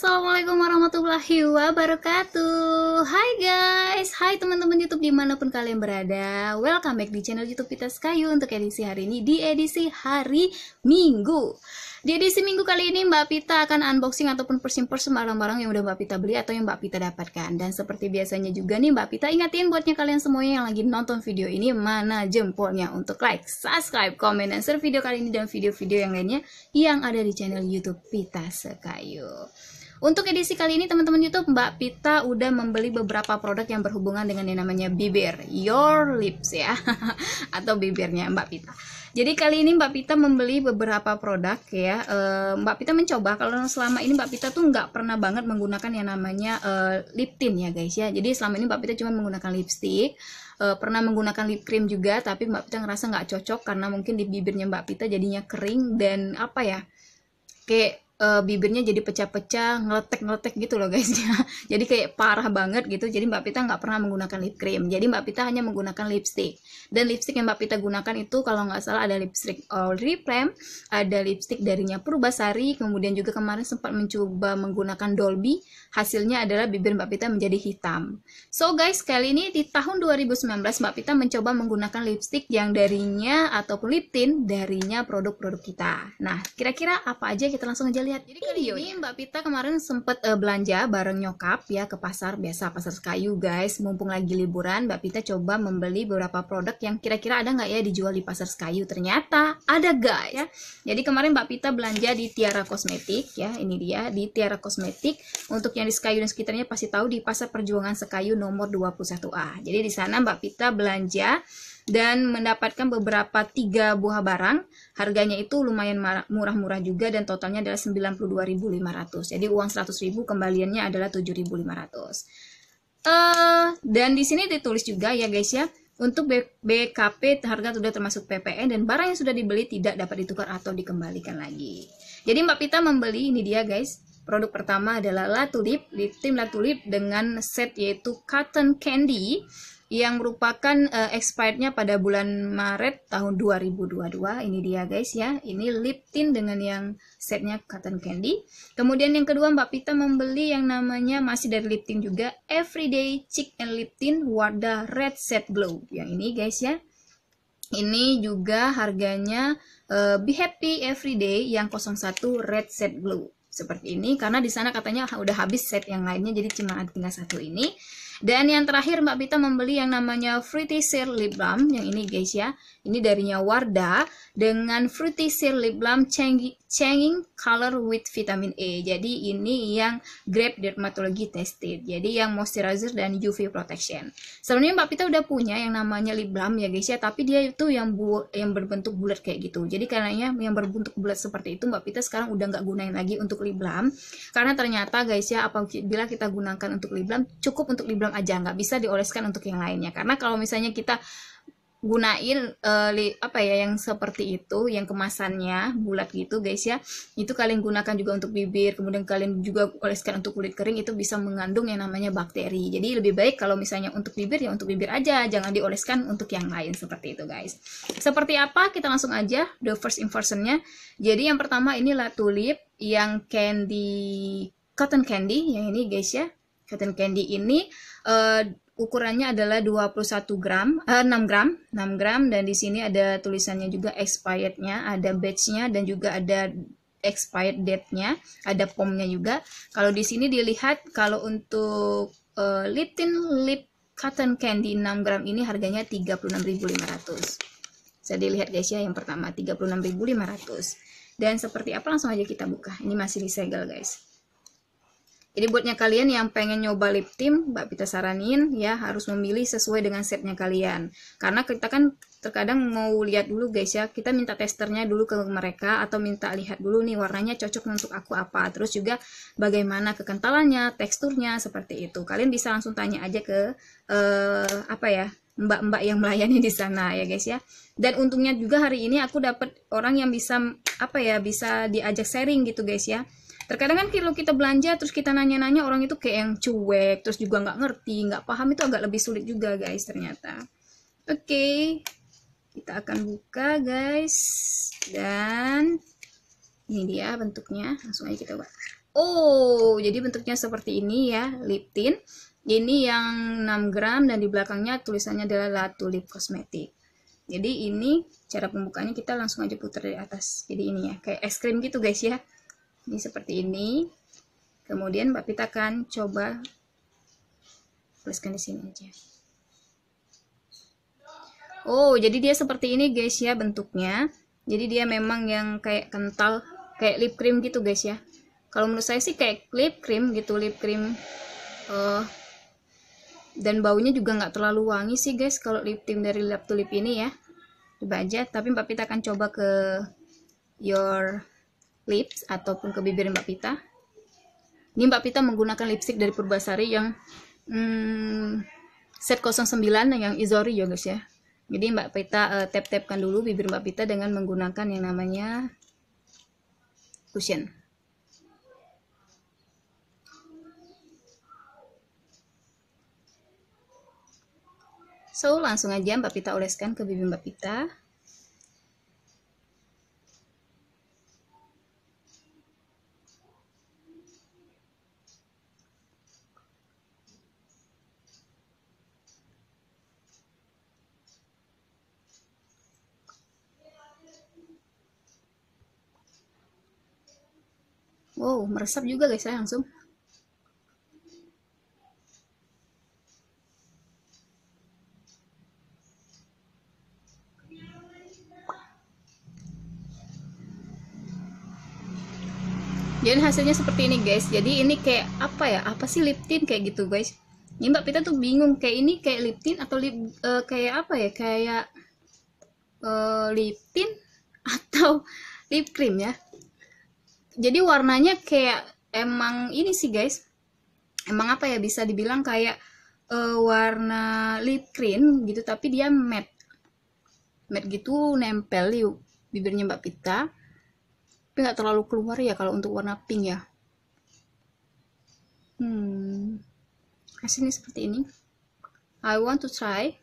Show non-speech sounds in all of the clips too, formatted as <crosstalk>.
Assalamualaikum warahmatullahi wabarakatuh Hai guys, hai teman-teman Youtube dimanapun kalian berada Welcome back di channel Youtube kita Kayu untuk edisi hari ini Di edisi hari Minggu jadi Minggu kali ini Mbak Pita akan unboxing ataupun persimpel sembarang barang yang udah Mbak Pita beli atau yang Mbak Pita dapatkan. Dan seperti biasanya juga nih Mbak Pita ingatin buatnya kalian semuanya yang lagi nonton video ini mana jempolnya untuk like, subscribe, komen, dan share video kali ini dan video-video yang lainnya yang ada di channel YouTube Pita Sekayu. Untuk edisi kali ini teman-teman YouTube Mbak Pita udah membeli beberapa produk yang berhubungan dengan yang namanya bibir, your lips ya <laughs> atau bibirnya Mbak Pita. Jadi kali ini Mbak Pita membeli beberapa produk ya. E, Mbak Pita mencoba kalau selama ini Mbak Pita tuh nggak pernah banget menggunakan yang namanya e, lip tint ya guys ya. Jadi selama ini Mbak Pita cuma menggunakan lipstick, e, pernah menggunakan lip cream juga, tapi Mbak Pita ngerasa nggak cocok karena mungkin di bibirnya Mbak Pita jadinya kering dan apa ya, kayak uh, bibirnya jadi pecah-pecah ngeletek-ngeletek gitu loh guys ya. <laughs> jadi kayak parah banget gitu jadi mbak Pita nggak pernah menggunakan lip cream jadi mbak Pita hanya menggunakan lipstick dan lipstick yang mbak Pita gunakan itu kalau nggak salah ada lipstick All Reprem, ada lipstick darinya Purbasari, kemudian juga kemarin sempat mencoba menggunakan Dolby hasilnya adalah bibir mbak Pita menjadi hitam so guys kali ini di tahun 2019 mbak Pita mencoba menggunakan lipstick yang darinya ataupun lip tint darinya produk-produk kita nah kira-kira apa aja kita langsung aja lihat Jadi kali ini iya. Mbak Pita kemarin sempet uh, belanja bareng nyokap ya ke pasar biasa pasar kayu guys. Mumpung lagi liburan, Mbak Pita coba membeli beberapa produk yang kira-kira ada nggak ya dijual di pasar kayu. Ternyata ada guys. Ya. Jadi kemarin Mbak Pita belanja di Tiara Kosmetik ya. Ini dia di Tiara Kosmetik. Untuk yang di Sekayu dan sekitarnya pasti tahu di Pasar Perjuangan Sekayu nomor 21A. Jadi di sana Mbak Pita belanja dan mendapatkan beberapa tiga buah barang. Harganya itu lumayan murah-murah juga dan totalnya adalah 92.500. Jadi uang 100.000 kembaliannya adalah 7.500. Uh, eh, dan di sini ditulis juga ya guys ya, untuk BKP harga sudah termasuk PPN dan barang yang sudah dibeli tidak dapat ditukar atau dikembalikan lagi. Jadi Mbak Pita membeli ini dia guys. Produk pertama adalah La Tulip, lip tim La Tulip dengan set yaitu Cotton Candy yang merupakan uh, expirednya pada bulan Maret tahun 2022. Ini dia guys ya. Ini lip tint dengan yang setnya Cotton Candy. Kemudian yang kedua Mbak Pita membeli yang namanya masih dari lip tint juga Everyday Cheek and Lip Tint Wardah Red Set Glow. Yang ini guys ya. Ini juga harganya uh, Be Happy Everyday yang 01 Red Set Glow. Seperti ini karena di sana katanya udah habis set yang lainnya jadi cuma tinggal satu ini. Dan yang terakhir Mbak Bita membeli yang namanya Fruity Sheer Lip Balm, yang ini guys ya. Ini darinya Wardah dengan Fruity Seal Lip Balm Changing Color with Vitamin E. Jadi ini yang Grape Dermatology Tested. Jadi yang moisturizer dan UV protection. Sebenarnya Mbak Pita udah punya yang namanya lip balm ya guys ya, tapi dia itu yang bu yang berbentuk bulat kayak gitu. Jadi karenanya yang berbentuk bulat seperti itu Mbak Pita sekarang udah nggak gunain lagi untuk lip balm karena ternyata guys ya apabila kita gunakan untuk lip balm cukup untuk lip balm aja nggak bisa dioleskan untuk yang lainnya karena kalau misalnya kita gunain uh, li, apa ya yang seperti itu yang kemasannya bulat gitu guys ya itu kalian gunakan juga untuk bibir kemudian kalian juga oleskan untuk kulit kering itu bisa mengandung yang namanya bakteri jadi lebih baik kalau misalnya untuk bibir ya untuk bibir aja jangan dioleskan untuk yang lain seperti itu guys seperti apa kita langsung aja the first nya jadi yang pertama inilah tulip yang candy cotton candy yang ini guys ya cotton candy ini uh, ukurannya adalah 21 gram, eh, 6 gram, 6 gram dan di sini ada tulisannya juga expirednya, ada batchnya dan juga ada expired date-nya, ada pomnya juga. Kalau di sini dilihat kalau untuk uh, tint Lip Cotton Candy 6 gram ini harganya 36.500. Saya dilihat guys ya yang pertama 36.500. Dan seperti apa langsung aja kita buka. Ini masih disegel guys. Jadi buatnya kalian yang pengen nyoba lip tint, Mbak Pita saranin ya harus memilih sesuai dengan setnya kalian. Karena kita kan terkadang mau lihat dulu guys ya, kita minta testernya dulu ke mereka atau minta lihat dulu nih warnanya cocok untuk aku apa. Terus juga bagaimana kekentalannya, teksturnya seperti itu. Kalian bisa langsung tanya aja ke eh, apa ya mbak-mbak yang melayani di sana ya guys ya. Dan untungnya juga hari ini aku dapat orang yang bisa apa ya bisa diajak sharing gitu guys ya terkadang kan kalau kita belanja terus kita nanya-nanya orang itu kayak yang cuek terus juga nggak ngerti nggak paham itu agak lebih sulit juga guys ternyata oke okay. kita akan buka guys dan ini dia bentuknya langsung aja kita buat oh jadi bentuknya seperti ini ya lip tint ini yang 6 gram dan di belakangnya tulisannya adalah Latu Lip Cosmetic jadi ini cara pembukanya kita langsung aja putar dari atas jadi ini ya kayak es krim gitu guys ya ini seperti ini kemudian Mbak Pita akan coba tuliskan di sini aja oh jadi dia seperti ini guys ya bentuknya jadi dia memang yang kayak kental kayak lip cream gitu guys ya kalau menurut saya sih kayak lip cream gitu lip cream uh, dan baunya juga nggak terlalu wangi sih guys kalau lip tint dari lap tulip ini ya coba aja tapi Mbak Pita akan coba ke your lips ataupun ke bibir Mbak Pita. Ini Mbak Pita menggunakan lipstick dari Purbasari yang hmm, set 09 yang Izori ya guys ya. Jadi Mbak Pita uh, tap-tapkan dulu bibir Mbak Pita dengan menggunakan yang namanya cushion. So, langsung aja Mbak Pita oleskan ke bibir Mbak Pita. meresap juga guys ya langsung jadi hasilnya seperti ini guys jadi ini kayak apa ya apa sih lip tint kayak gitu guys ini mbak Pita tuh bingung kayak ini kayak lip tint atau lip uh, kayak apa ya kayak uh, lip tint atau lip cream ya jadi warnanya kayak emang ini sih guys emang apa ya bisa dibilang kayak uh, warna lip cream gitu tapi dia matte matte gitu nempel di bibirnya Mbak Pita tapi nggak terlalu keluar ya kalau untuk warna pink ya hmm hasilnya seperti ini I want to try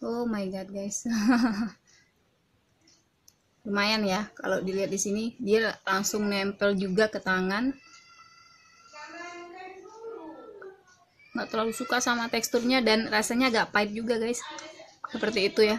oh my god guys <laughs> lumayan ya kalau dilihat di sini dia langsung nempel juga ke tangan nggak terlalu suka sama teksturnya dan rasanya agak pahit juga guys seperti itu ya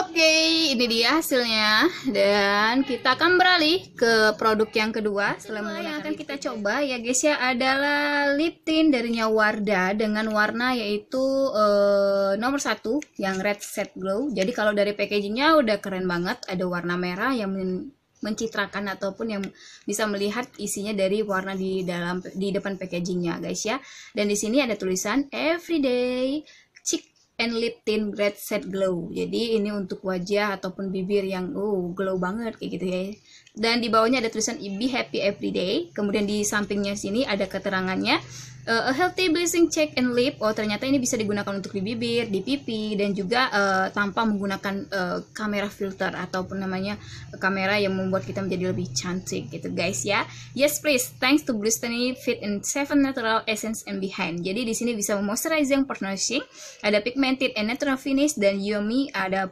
Oke, ini dia hasilnya dan kita akan beralih ke produk yang kedua. Setelah yang akan kita coba ya guys ya adalah lip tint darinya Wardah dengan warna yaitu uh, nomor satu yang Red Set Glow. Jadi kalau dari packagingnya udah keren banget, ada warna merah yang men mencitrakan ataupun yang bisa melihat isinya dari warna di dalam di depan packagingnya guys ya. Dan di sini ada tulisan Everyday and lip tint Red set glow jadi ini untuk wajah ataupun bibir yang uh glow banget kayak gitu ya dan di bawahnya ada tulisan Be happy everyday kemudian di sampingnya sini ada keterangannya uh, a healthy blessing check and lip oh ternyata ini bisa digunakan untuk di bibir di pipi dan juga uh, tanpa menggunakan uh, kamera filter ataupun namanya kamera yang membuat kita menjadi lebih cantik gitu guys ya yes please thanks to Blistany Fit in Seven Natural Essence and Behind jadi di sini bisa moisturizing pernosing, ada pigmented and natural finish dan yummy ada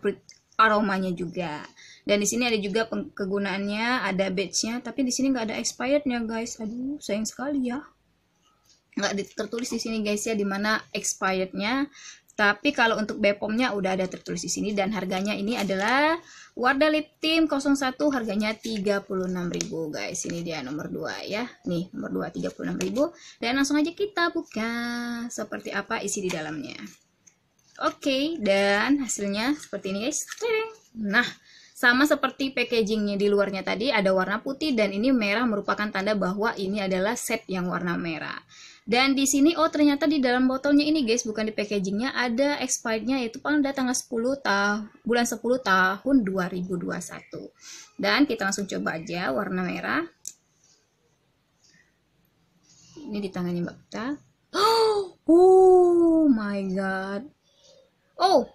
aromanya juga dan di sini ada juga kegunaannya ada batchnya tapi di sini nggak ada expirednya guys aduh sayang sekali ya nggak tertulis di sini guys ya di mana expirednya tapi kalau untuk Bepomnya udah ada tertulis di sini dan harganya ini adalah Wardah Lip Team 01 harganya 36.000 guys. Ini dia nomor 2 ya. Nih, nomor 2 36.000 dan langsung aja kita buka seperti apa isi di dalamnya. Oke, okay, dan hasilnya seperti ini guys. Nah, sama seperti packagingnya di luarnya tadi ada warna putih dan ini merah merupakan tanda bahwa ini adalah set yang warna merah. Dan di sini, oh ternyata di dalam botolnya ini guys, bukan di packagingnya, ada expirednya yaitu pada tanggal 10 tahun, bulan 10 tahun 2021. Dan kita langsung coba aja warna merah. Ini di tangannya Mbak Pita. Oh, <gasps> oh my god. Oh,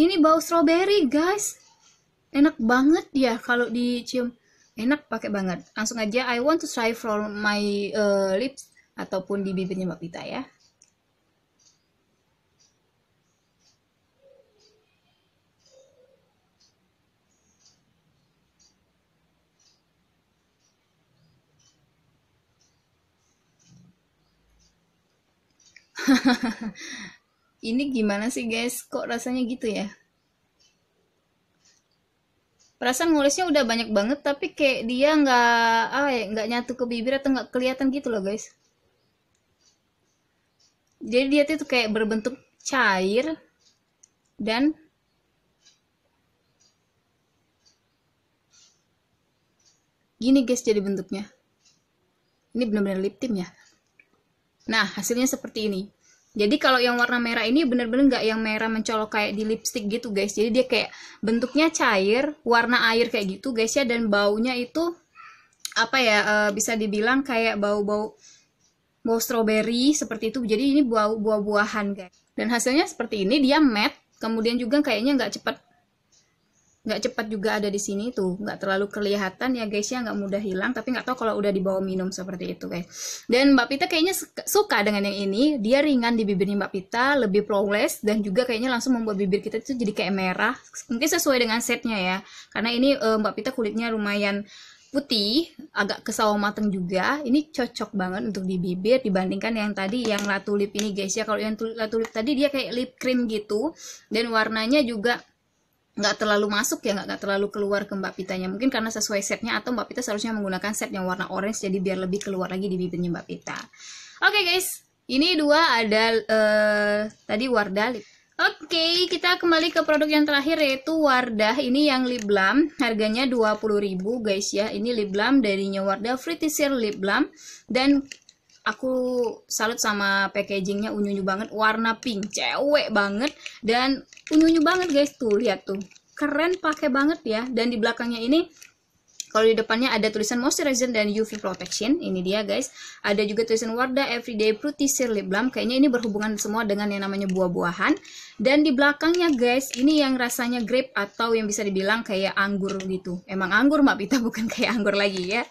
ini bau strawberry guys. Enak banget ya kalau dicium. Enak pakai banget. Langsung aja I want to try from my uh, lips ataupun di bibirnya mbak kita ya. <laughs> Ini gimana sih guys? Kok rasanya gitu ya? Perasaan nulisnya udah banyak banget tapi kayak dia nggak ah nggak nyatu ke bibir atau nggak kelihatan gitu loh guys jadi dia tuh kayak berbentuk cair dan gini guys jadi bentuknya ini benar-benar lip tint ya nah hasilnya seperti ini jadi kalau yang warna merah ini bener-bener nggak yang merah mencolok kayak di lipstick gitu guys. Jadi dia kayak bentuknya cair, warna air kayak gitu guys ya. Dan baunya itu apa ya eh, bisa dibilang kayak bau-bau mau strawberry seperti itu jadi ini buah buah-buahan guys dan hasilnya seperti ini dia matte kemudian juga kayaknya nggak cepat nggak cepat juga ada di sini tuh nggak terlalu kelihatan ya guys ya nggak mudah hilang tapi nggak tahu kalau udah dibawa minum seperti itu guys dan Mbak Pita kayaknya suka dengan yang ini dia ringan di bibirnya Mbak Pita lebih flawless dan juga kayaknya langsung membuat bibir kita itu jadi kayak merah mungkin sesuai dengan setnya ya karena ini eh, Mbak Pita kulitnya lumayan putih, agak kesawo mateng juga. Ini cocok banget untuk di bibir dibandingkan yang tadi yang latulip ini guys ya. Kalau yang latulip tadi dia kayak lip cream gitu dan warnanya juga nggak terlalu masuk ya nggak, nggak terlalu keluar ke mbak pitanya mungkin karena sesuai setnya atau mbak pita seharusnya menggunakan set yang warna orange jadi biar lebih keluar lagi di bibirnya mbak pita oke okay, guys ini dua ada uh, tadi wardah lip Oke, okay, kita kembali ke produk yang terakhir yaitu Wardah. Ini yang lip balm, harganya 20.000 guys ya. Ini lip balm darinya Wardah Fritisir lip balm dan aku salut sama packagingnya unyu-unyu banget, warna pink, cewek banget dan unyu-unyu banget guys tuh, lihat tuh. Keren pakai banget ya dan di belakangnya ini kalau di depannya ada tulisan moisturizer dan UV protection, ini dia guys. Ada juga tulisan Wardah Everyday Fruity Sear Lip Balm. Kayaknya ini berhubungan semua dengan yang namanya buah-buahan. Dan di belakangnya guys, ini yang rasanya grape atau yang bisa dibilang kayak anggur gitu. Emang anggur Mbak Pita <laughs> bukan kayak anggur lagi ya.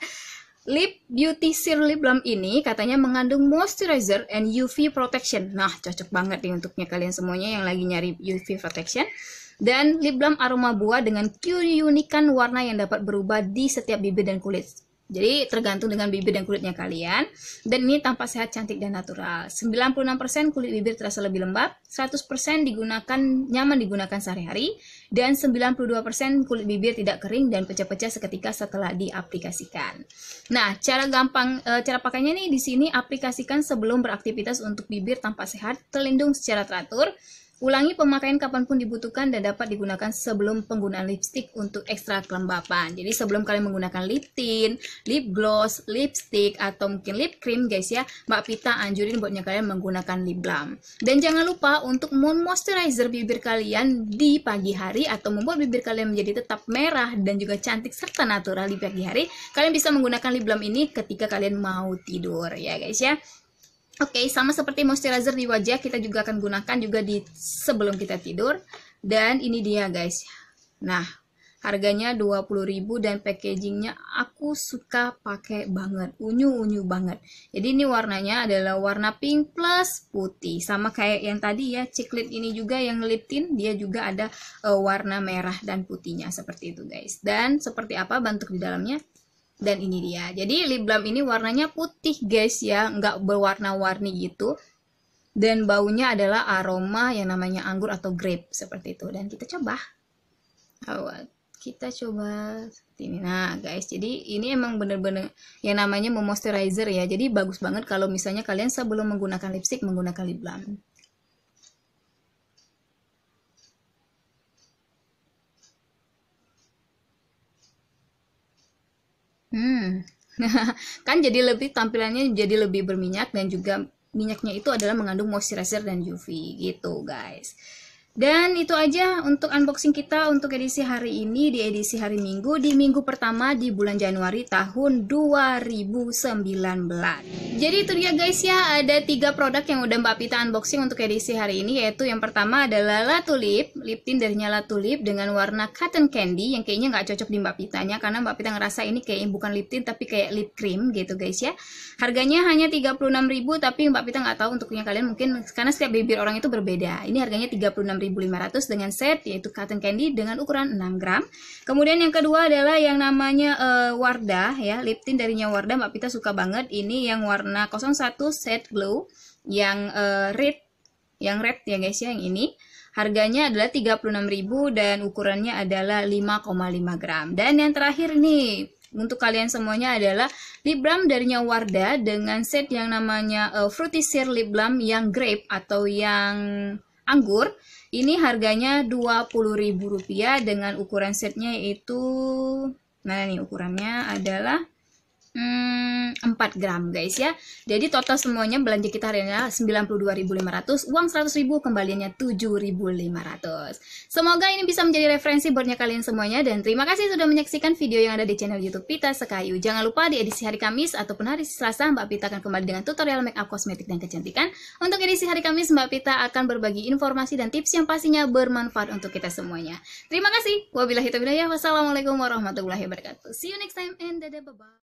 Lip Beauty Sear Lip Balm ini katanya mengandung moisturizer and UV protection. Nah, cocok banget nih untuknya kalian semuanya yang lagi nyari UV protection. Dan lip balm aroma buah dengan keunikan warna yang dapat berubah di setiap bibir dan kulit. Jadi tergantung dengan bibir dan kulitnya kalian. Dan ini tampak sehat, cantik, dan natural. 96% kulit bibir terasa lebih lembab, 100% digunakan nyaman digunakan sehari-hari, dan 92% kulit bibir tidak kering dan pecah-pecah seketika setelah diaplikasikan. Nah, cara gampang e, cara pakainya nih di sini aplikasikan sebelum beraktivitas untuk bibir tampak sehat, terlindung secara teratur, Ulangi pemakaian kapanpun dibutuhkan dan dapat digunakan sebelum penggunaan lipstick untuk ekstra kelembapan. Jadi sebelum kalian menggunakan lip tint, lip gloss, lipstick, atau mungkin lip cream guys ya, Mbak Pita anjurin buatnya kalian menggunakan lip balm. Dan jangan lupa untuk moon moisturizer bibir kalian di pagi hari atau membuat bibir kalian menjadi tetap merah dan juga cantik serta natural di pagi hari, kalian bisa menggunakan lip balm ini ketika kalian mau tidur ya guys ya. Oke, okay, sama seperti moisturizer di wajah, kita juga akan gunakan juga di sebelum kita tidur. Dan ini dia guys. Nah, harganya 20.000 dan packagingnya aku suka pakai banget. Unyu-unyu banget. Jadi ini warnanya adalah warna pink plus putih. Sama kayak yang tadi ya, ciklit ini juga yang lip tint, dia juga ada uh, warna merah dan putihnya. Seperti itu guys. Dan seperti apa bentuk di dalamnya? dan ini dia jadi lip balm ini warnanya putih guys ya nggak berwarna-warni gitu dan baunya adalah aroma yang namanya anggur atau grape seperti itu dan kita coba awal kita coba seperti ini nah guys jadi ini emang bener-bener yang namanya memoisturizer ya jadi bagus banget kalau misalnya kalian sebelum menggunakan lipstick menggunakan lip balm Hmm. <laughs> kan jadi lebih tampilannya jadi lebih berminyak dan juga minyaknya itu adalah mengandung moisturizer dan UV gitu guys. Dan itu aja untuk unboxing kita untuk edisi hari ini di edisi hari Minggu di minggu pertama di bulan Januari tahun 2019. Jadi itu dia guys ya, ada tiga produk yang udah Mbak Pita unboxing untuk edisi hari ini yaitu yang pertama adalah La Tulip, lip tint dari Nyala Tulip dengan warna cotton candy yang kayaknya nggak cocok di Mbak Pitanya karena Mbak Pita ngerasa ini kayak bukan lip tint tapi kayak lip cream gitu guys ya. Harganya hanya 36.000 tapi Mbak Pita nggak tahu untuknya kalian mungkin karena setiap bibir orang itu berbeda. Ini harganya 36 6500 dengan set yaitu cotton candy dengan ukuran 6 gram. Kemudian yang kedua adalah yang namanya uh, Wardah ya, lip tint darinya Wardah Mbak Pita suka banget. Ini yang warna 01 set glow yang uh, red yang red ya guys ya yang ini. Harganya adalah 36.000 dan ukurannya adalah 5,5 gram. Dan yang terakhir nih untuk kalian semuanya adalah lip balm darinya Wardah dengan set yang namanya uh, Fruity Sear Lip Balm yang grape atau yang anggur ini harganya Rp20.000 dengan ukuran setnya yaitu mana nih ukurannya adalah 4 hmm, gram guys ya Jadi total semuanya belanja kita hari ini 92.500 Uang 100.000 kembaliannya 7.500 Semoga ini bisa menjadi referensi buatnya kalian semuanya Dan terima kasih sudah menyaksikan video yang ada di channel Youtube Pita Sekayu Jangan lupa di edisi hari Kamis ataupun hari Selasa Mbak Pita akan kembali dengan tutorial make up kosmetik dan kecantikan Untuk edisi hari Kamis Mbak Pita akan berbagi informasi dan tips yang pastinya bermanfaat untuk kita semuanya Terima kasih Wabillahi taufiq Wassalamualaikum warahmatullahi wabarakatuh See you next time and dadah bye bye